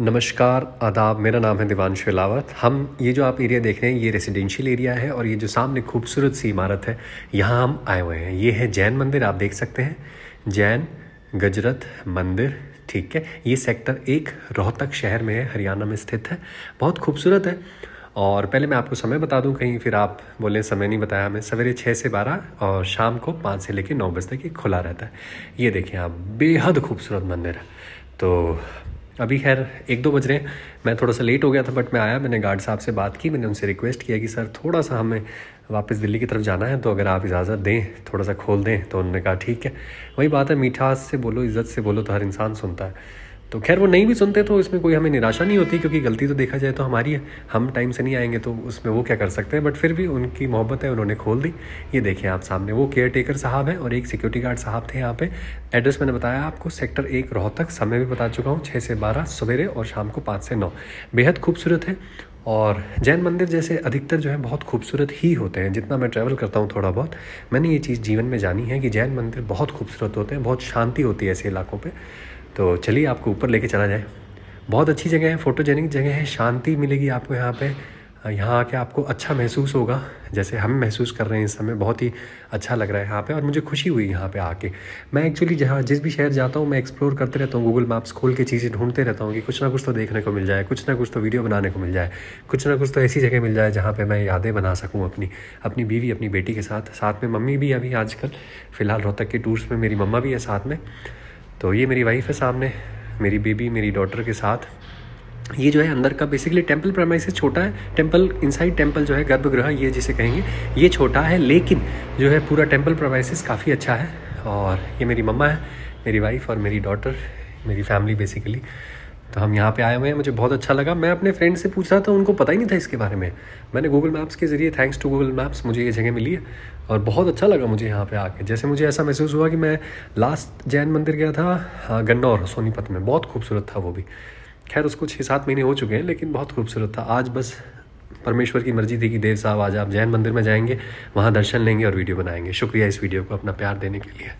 नमस्कार आदाब मेरा नाम है दिवानशु शिलावत हम ये जो आप एरिया देख रहे हैं ये रेसिडेंशियल एरिया है और ये जो सामने खूबसूरत सी इमारत है यहाँ हम आए हुए हैं ये है जैन मंदिर आप देख सकते हैं जैन गजरत मंदिर ठीक है ये सेक्टर एक रोहतक शहर में है हरियाणा में स्थित है बहुत खूबसूरत है और पहले मैं आपको समय बता दूं कहीं फिर आप बोले समय नहीं बताया हमें सवेरे छः से बारह और शाम को पाँच से लेकर नौ बजे तक ये खुला रहता है ये देखें आप बेहद खूबसूरत मंदिर है तो अभी खैर एक दो बज रहे हैं मैं थोड़ा सा लेट हो गया था बट मैं आया मैंने गार्ड साहब से बात की मैंने उनसे रिक्वेस्ट किया कि सर थोड़ा सा हमें वापस दिल्ली की तरफ जाना है तो अगर आप इजाज़त दें थोड़ा सा खोल दें तो उन्होंने कहा ठीक है वही बात है मीठास से बोलो इज़्ज़त से बोलो तो हर इंसान सुनता है तो खैर वो नहीं भी सुनते तो इसमें कोई हमें निराशा नहीं होती क्योंकि गलती तो देखा जाए तो हमारी है हम टाइम से नहीं आएंगे तो उसमें वो क्या कर सकते हैं बट फिर भी उनकी मोहब्बत है उन्होंने खोल दी ये देखिए आप सामने वो केयर टेकर साहब हैं और एक सिक्योरिटी गार्ड साहब थे यहाँ पे एड्रेस मैंने बताया आपको सेक्टर एक रोहतक समय भी बता चुका हूँ छः से बारह सवेरे और शाम को पाँच से नौ बेहद खूबसूरत है और जैन मंदिर जैसे अधिकतर जो है बहुत खूबसूरत ही होते हैं जितना मैं ट्रैवल करता हूँ थोड़ा बहुत मैंने ये चीज़ जीवन में जानी है कि जैन मंदिर बहुत खूबसूरत होते हैं बहुत शांति होती है ऐसे इलाकों पर तो चलिए आपको ऊपर लेके चला जाए बहुत अच्छी जगह है फोटोजेनिक जगह है शांति मिलेगी आपको यहाँ पे यहाँ आके आपको अच्छा महसूस होगा जैसे हम महसूस कर रहे हैं इस समय बहुत ही अच्छा लग रहा है यहाँ पे और मुझे खुशी हुई यहाँ पे आके मैं एक्चुअली जहाँ जिस भी शहर जाता हूँ मैं एक्सप्लोर करते रहता हूँ गूगल मैप्स खोल के चीज़ें ढूंढते रहता हूँ कि कुछ ना कुछ तो देखने को मिल जाए कुछ ना कुछ तो वीडियो बनाने को मिल जाए कुछ ना कुछ तो ऐसी जगह मिल जाए जहाँ पर मैं यादें बना सकूँ अपनी अपनी बीवी अपनी बेटी के साथ साथ में मम्मी भी अभी आजकल फ़िलहाल रोहतक के टूर्स में मेरी मम्मा भी है साथ में तो ये मेरी वाइफ है सामने मेरी बेबी मेरी डॉटर के साथ ये जो है अंदर का बेसिकली टेम्पल प्रमाइसिस छोटा है टेम्पल इनसाइड टेम्पल जो है गर्भगृह ये जिसे कहेंगे ये छोटा है लेकिन जो है पूरा टेम्पल प्रमाइसिस काफ़ी अच्छा है और ये मेरी मम्मा है मेरी वाइफ और मेरी डॉटर मेरी फैमिली बेसिकली तो हम यहाँ पे आए हुए हैं मुझे बहुत अच्छा लगा मैं अपने फ्रेंड से पूछ रहा था उनको पता ही नहीं था इसके बारे में मैंने गूगल मैप्स के ज़रिए थैंक्स टू गूगल मैप्स मुझे ये जगह मिली है और बहुत अच्छा लगा मुझे यहाँ पे आके जैसे मुझे ऐसा महसूस हुआ कि मैं लास्ट जैन मंदिर गया था हाँ, गन्नौर सोनीपत में बहुत खूबसूरत था वो भी खैर उसको छः सात महीने हो चुके हैं लेकिन बहुत खूबसूरत था आज बस परमेश्वर की मर्जी थी कि देव साहब आज आप जैन मंदिर में जाएंगे वहाँ दर्शन लेंगे और वीडियो बनाएंगे शुक्रिया इस वीडियो को अपना प्यार देने के लिए